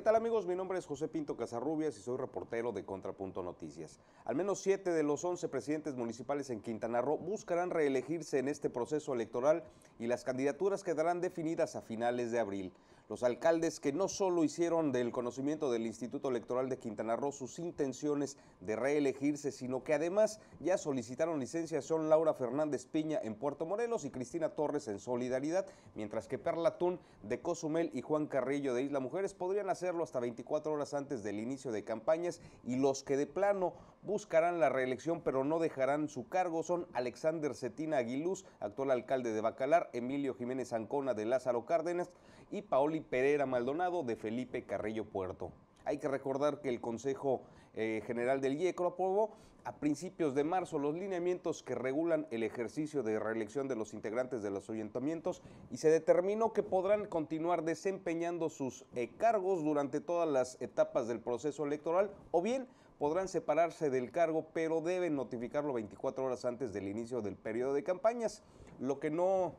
¿Qué tal amigos? Mi nombre es José Pinto Casarrubias y soy reportero de Contrapunto Noticias. Al menos siete de los once presidentes municipales en Quintana Roo buscarán reelegirse en este proceso electoral y las candidaturas quedarán definidas a finales de abril los alcaldes que no solo hicieron del conocimiento del Instituto Electoral de Quintana Roo sus intenciones de reelegirse, sino que además ya solicitaron licencias son Laura Fernández Piña en Puerto Morelos y Cristina Torres en Solidaridad, mientras que Perla Tun de Cozumel y Juan Carrillo de Isla Mujeres podrían hacerlo hasta 24 horas antes del inicio de campañas y los que de plano buscarán la reelección pero no dejarán su cargo son Alexander Cetina Aguiluz, actual alcalde de Bacalar, Emilio Jiménez Ancona de Lázaro Cárdenas y Paoli Pereira Maldonado de Felipe Carrillo Puerto. Hay que recordar que el Consejo eh, General del IECRO aprobó a principios de marzo los lineamientos que regulan el ejercicio de reelección de los integrantes de los ayuntamientos y se determinó que podrán continuar desempeñando sus eh, cargos durante todas las etapas del proceso electoral o bien podrán separarse del cargo, pero deben notificarlo 24 horas antes del inicio del periodo de campañas, lo que no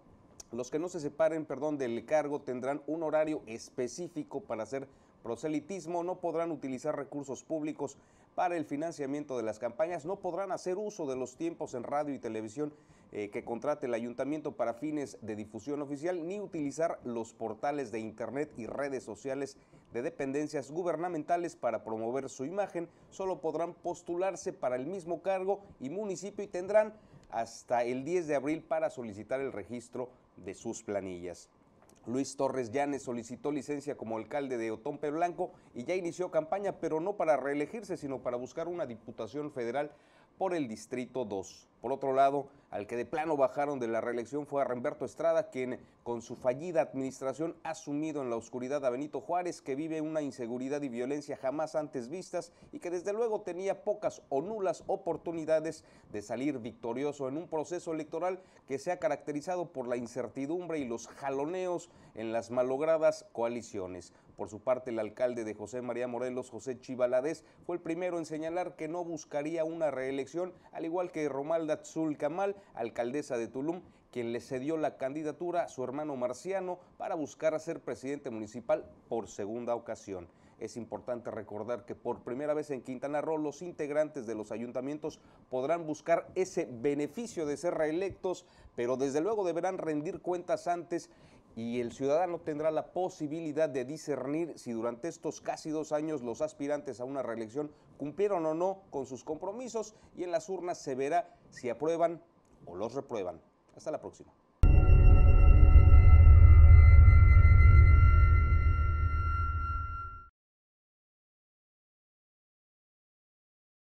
los que no se separen, perdón, del cargo tendrán un horario específico para hacer proselitismo, no podrán utilizar recursos públicos para el financiamiento de las campañas, no podrán hacer uso de los tiempos en radio y televisión eh, que contrate el ayuntamiento para fines de difusión oficial, ni utilizar los portales de internet y redes sociales de dependencias gubernamentales para promover su imagen, solo podrán postularse para el mismo cargo y municipio y tendrán hasta el 10 de abril para solicitar el registro de sus planillas. Luis Torres Llanes solicitó licencia como alcalde de Otompe Blanco y ya inició campaña, pero no para reelegirse, sino para buscar una diputación federal por el Distrito 2. Por otro lado, al que de plano bajaron de la reelección fue a Remberto Estrada, quien con su fallida administración ha sumido en la oscuridad a Benito Juárez, que vive una inseguridad y violencia jamás antes vistas y que desde luego tenía pocas o nulas oportunidades de salir victorioso en un proceso electoral que se ha caracterizado por la incertidumbre y los jaloneos en las malogradas coaliciones. Por su parte, el alcalde de José María Morelos, José Chivalades, fue el primero en señalar que no buscaría una reelección, al igual que Romalda Azul kamal alcaldesa de Tulum, quien le cedió la candidatura a su hermano Marciano para buscar ser presidente municipal por segunda ocasión. Es importante recordar que por primera vez en Quintana Roo los integrantes de los ayuntamientos podrán buscar ese beneficio de ser reelectos, pero desde luego deberán rendir cuentas antes y el ciudadano tendrá la posibilidad de discernir si durante estos casi dos años los aspirantes a una reelección cumplieron o no con sus compromisos y en las urnas se verá si aprueban o los reprueban. Hasta la próxima.